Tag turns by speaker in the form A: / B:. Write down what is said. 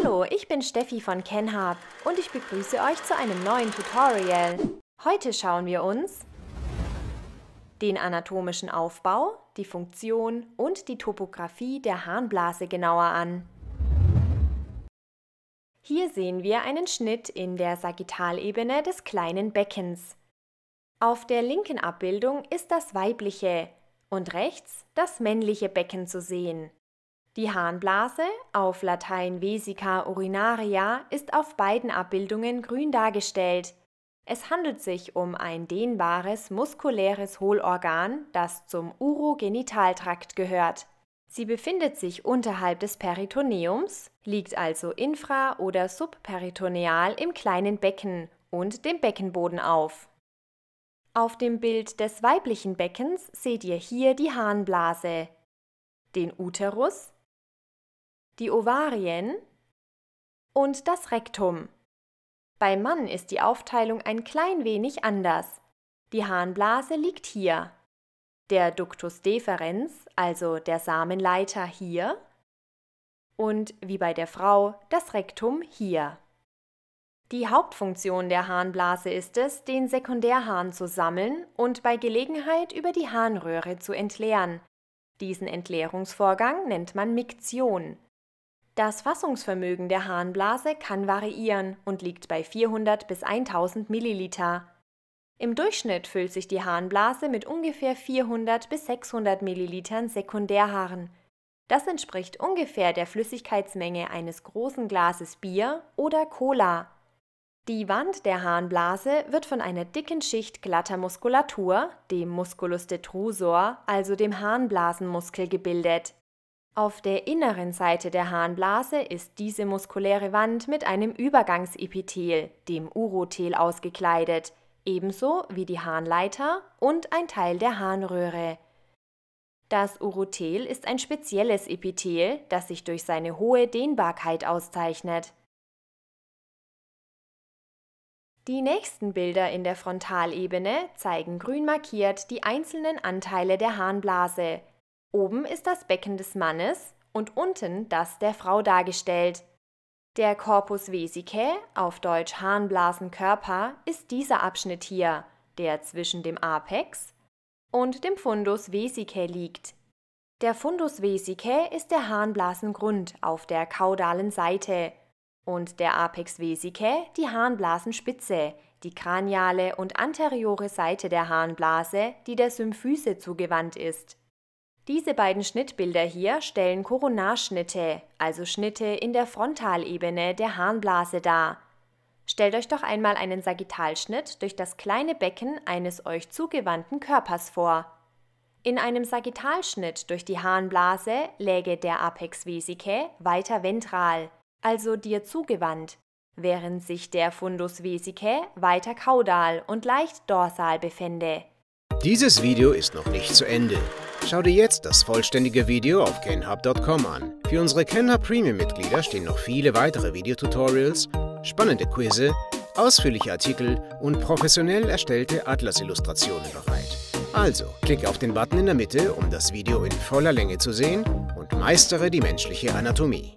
A: Hallo, ich bin Steffi von CanHub und ich begrüße euch zu einem neuen Tutorial. Heute schauen wir uns den anatomischen Aufbau, die Funktion und die Topographie der Harnblase genauer an. Hier sehen wir einen Schnitt in der Sagittalebene des kleinen Beckens. Auf der linken Abbildung ist das weibliche und rechts das männliche Becken zu sehen. Die Harnblase, auf Latein Vesica urinaria, ist auf beiden Abbildungen grün dargestellt. Es handelt sich um ein dehnbares, muskuläres Hohlorgan, das zum Urogenitaltrakt gehört. Sie befindet sich unterhalb des Peritoneums, liegt also infra- oder subperitoneal im kleinen Becken und dem Beckenboden auf. Auf dem Bild des weiblichen Beckens seht ihr hier die Harnblase, den Uterus, die Ovarien und das Rektum. Beim Mann ist die Aufteilung ein klein wenig anders. Die Harnblase liegt hier, der Ductus deferens, also der Samenleiter hier und wie bei der Frau das Rektum hier. Die Hauptfunktion der Harnblase ist es, den Sekundärharn zu sammeln und bei Gelegenheit über die Harnröhre zu entleeren. Diesen Entleerungsvorgang nennt man Miktion. Das Fassungsvermögen der Harnblase kann variieren und liegt bei 400 bis 1000 Milliliter. Im Durchschnitt füllt sich die Harnblase mit ungefähr 400 bis 600 Millilitern Sekundärharn. Das entspricht ungefähr der Flüssigkeitsmenge eines großen Glases Bier oder Cola. Die Wand der Harnblase wird von einer dicken Schicht glatter Muskulatur, dem Musculus detrusor, also dem Harnblasenmuskel, gebildet. Auf der inneren Seite der Harnblase ist diese muskuläre Wand mit einem Übergangsepithel, dem Urothel, ausgekleidet, ebenso wie die Harnleiter und ein Teil der Harnröhre. Das Urothel ist ein spezielles Epithel, das sich durch seine hohe Dehnbarkeit auszeichnet. Die nächsten Bilder in der Frontalebene zeigen grün markiert die einzelnen Anteile der Harnblase, Oben ist das Becken des Mannes und unten das der Frau dargestellt. Der Corpus vesicae, auf Deutsch Harnblasenkörper, ist dieser Abschnitt hier, der zwischen dem Apex und dem Fundus vesicae liegt. Der Fundus vesicae ist der Harnblasengrund auf der kaudalen Seite und der Apex vesicae die Harnblasenspitze, die kraniale und anteriore Seite der Harnblase, die der Symphyse zugewandt ist. Diese beiden Schnittbilder hier stellen Koronarschnitte, also Schnitte in der Frontalebene der Harnblase dar. Stellt euch doch einmal einen Sagittalschnitt durch das kleine Becken eines euch zugewandten Körpers vor. In einem Sagittalschnitt durch die Harnblase läge der Apex vesicae weiter ventral, also dir zugewandt, während sich der Fundus vesicae weiter kaudal und leicht dorsal befände. Dieses Video ist noch nicht zu Ende. Schau dir jetzt das vollständige Video auf kenhub.com an. Für unsere Kenhub Premium-Mitglieder stehen noch viele weitere Videotutorials, spannende Quizze, ausführliche Artikel und professionell erstellte Atlas-Illustrationen bereit. Also, klicke auf den Button in der Mitte, um das Video in voller Länge zu sehen und meistere die menschliche Anatomie.